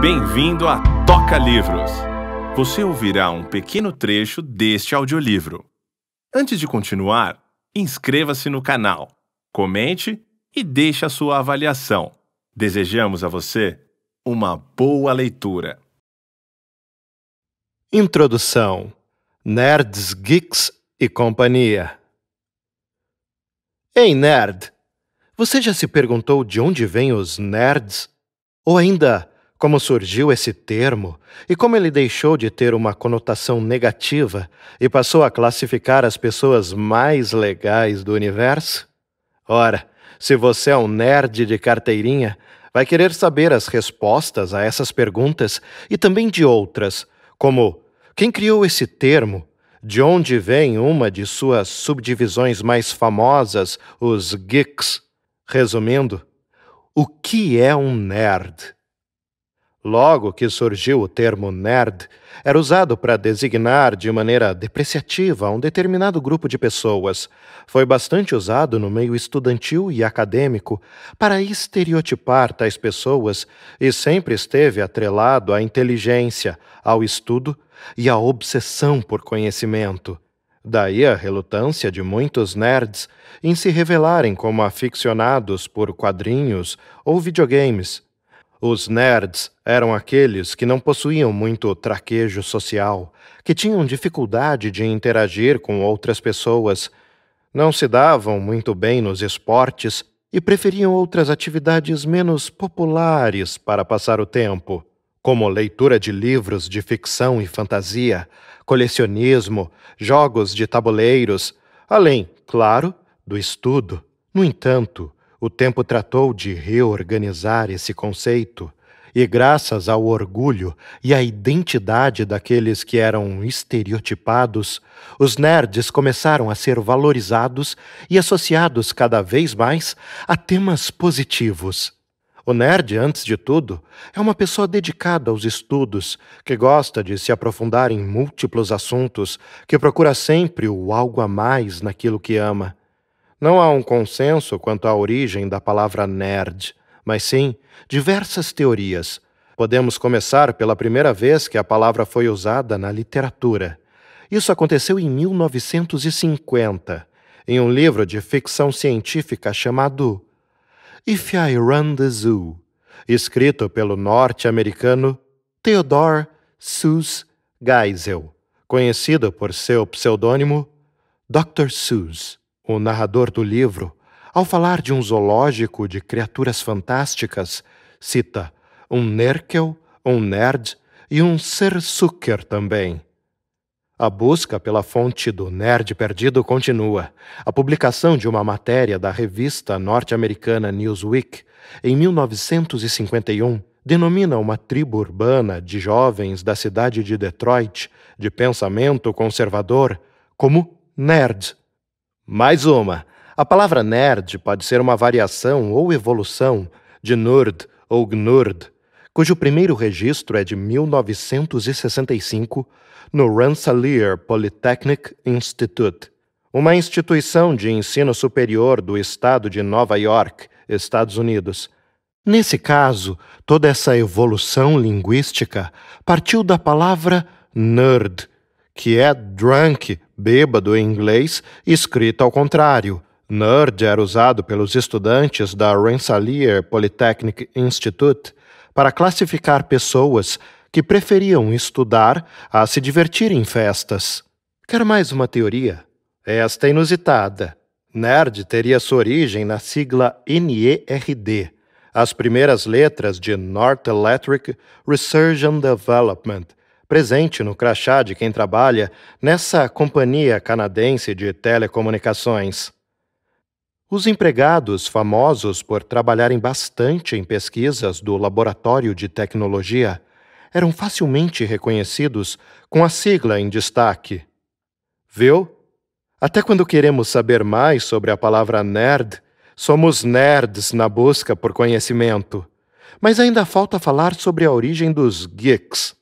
Bem-vindo a Toca Livros. Você ouvirá um pequeno trecho deste audiolivro. Antes de continuar, inscreva-se no canal, comente e deixe a sua avaliação. Desejamos a você uma boa leitura. Introdução: Nerds, Geeks e Companhia. Ei, nerd! Você já se perguntou de onde vêm os nerds? Ou ainda, como surgiu esse termo e como ele deixou de ter uma conotação negativa e passou a classificar as pessoas mais legais do universo? Ora, se você é um nerd de carteirinha, vai querer saber as respostas a essas perguntas e também de outras, como quem criou esse termo? De onde vem uma de suas subdivisões mais famosas, os geeks? Resumindo, o que é um nerd? Logo que surgiu o termo nerd, era usado para designar de maneira depreciativa um determinado grupo de pessoas. Foi bastante usado no meio estudantil e acadêmico para estereotipar tais pessoas e sempre esteve atrelado à inteligência, ao estudo e à obsessão por conhecimento. Daí a relutância de muitos nerds em se revelarem como aficionados por quadrinhos ou videogames. Os nerds eram aqueles que não possuíam muito traquejo social, que tinham dificuldade de interagir com outras pessoas, não se davam muito bem nos esportes e preferiam outras atividades menos populares para passar o tempo, como leitura de livros de ficção e fantasia, colecionismo, jogos de tabuleiros, além, claro, do estudo. No entanto, o tempo tratou de reorganizar esse conceito, e graças ao orgulho e à identidade daqueles que eram estereotipados, os nerds começaram a ser valorizados e associados cada vez mais a temas positivos. O nerd, antes de tudo, é uma pessoa dedicada aos estudos, que gosta de se aprofundar em múltiplos assuntos, que procura sempre o algo a mais naquilo que ama. Não há um consenso quanto à origem da palavra nerd, mas sim diversas teorias. Podemos começar pela primeira vez que a palavra foi usada na literatura. Isso aconteceu em 1950, em um livro de ficção científica chamado If I Run the Zoo, escrito pelo norte-americano Theodore Seuss Geisel, conhecido por seu pseudônimo Dr. Seuss. O narrador do livro, ao falar de um zoológico de criaturas fantásticas, cita um Nerkel, um Nerd e um Sersucker também. A busca pela fonte do nerd perdido continua. A publicação de uma matéria da revista norte-americana Newsweek, em 1951, denomina uma tribo urbana de jovens da cidade de Detroit, de pensamento conservador, como nerds. Mais uma. A palavra nerd pode ser uma variação ou evolução de nerd ou gnurd, cujo primeiro registro é de 1965 no Rensselaer Polytechnic Institute, uma instituição de ensino superior do estado de Nova York, Estados Unidos. Nesse caso, toda essa evolução linguística partiu da palavra nerd, que é drunk, bêbado em inglês, escrito ao contrário. Nerd era usado pelos estudantes da Rensselaer Polytechnic Institute para classificar pessoas que preferiam estudar a se divertir em festas. Quer mais uma teoria? Esta é inusitada. Nerd teria sua origem na sigla NERD, as primeiras letras de North Electric Research and Development, presente no crachá de quem trabalha nessa companhia canadense de telecomunicações. Os empregados, famosos por trabalharem bastante em pesquisas do Laboratório de Tecnologia, eram facilmente reconhecidos com a sigla em destaque. Viu? Até quando queremos saber mais sobre a palavra nerd, somos nerds na busca por conhecimento. Mas ainda falta falar sobre a origem dos geeks.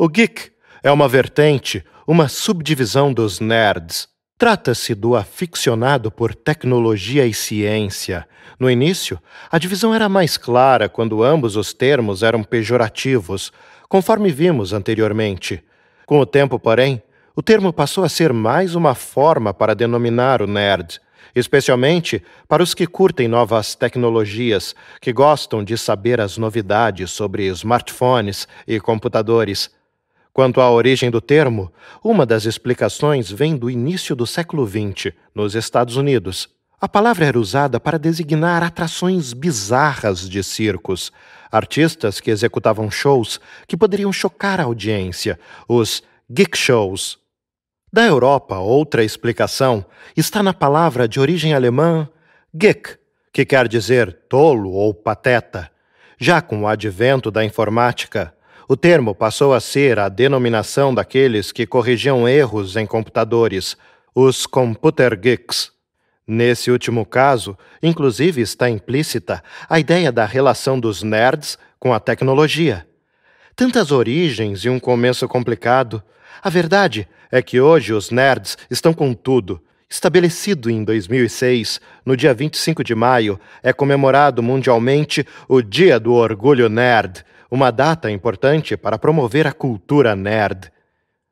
O geek é uma vertente, uma subdivisão dos nerds. Trata-se do aficionado por tecnologia e ciência. No início, a divisão era mais clara quando ambos os termos eram pejorativos, conforme vimos anteriormente. Com o tempo, porém, o termo passou a ser mais uma forma para denominar o nerd, especialmente para os que curtem novas tecnologias, que gostam de saber as novidades sobre smartphones e computadores Quanto à origem do termo, uma das explicações vem do início do século XX, nos Estados Unidos. A palavra era usada para designar atrações bizarras de circos, artistas que executavam shows que poderiam chocar a audiência, os geek shows. Da Europa, outra explicação está na palavra de origem alemã geek, que quer dizer tolo ou pateta. Já com o advento da informática, o termo passou a ser a denominação daqueles que corrigiam erros em computadores, os computer geeks. Nesse último caso, inclusive está implícita a ideia da relação dos nerds com a tecnologia. Tantas origens e um começo complicado. A verdade é que hoje os nerds estão com tudo. Estabelecido em 2006, no dia 25 de maio, é comemorado mundialmente o Dia do Orgulho Nerd, uma data importante para promover a cultura nerd.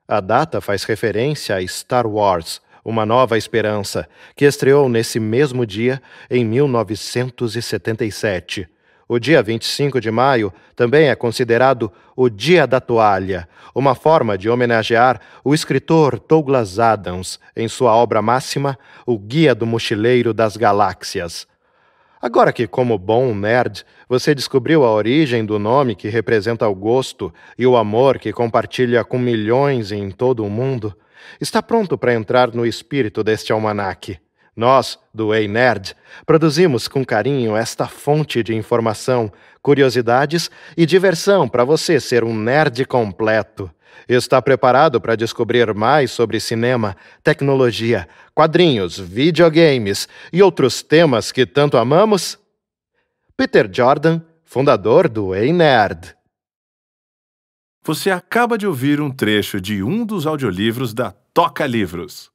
A data faz referência a Star Wars, Uma Nova Esperança, que estreou nesse mesmo dia em 1977. O dia 25 de maio também é considerado o Dia da Toalha, uma forma de homenagear o escritor Douglas Adams em sua obra máxima, O Guia do Mochileiro das Galáxias. Agora que, como bom nerd, você descobriu a origem do nome que representa o gosto e o amor que compartilha com milhões em todo o mundo, está pronto para entrar no espírito deste almanaque. Nós, do Ei Nerd, produzimos com carinho esta fonte de informação, curiosidades e diversão para você ser um nerd completo. Está preparado para descobrir mais sobre cinema, tecnologia, quadrinhos, videogames e outros temas que tanto amamos? Peter Jordan, fundador do Ei Nerd. Você acaba de ouvir um trecho de um dos audiolivros da Toca Livros.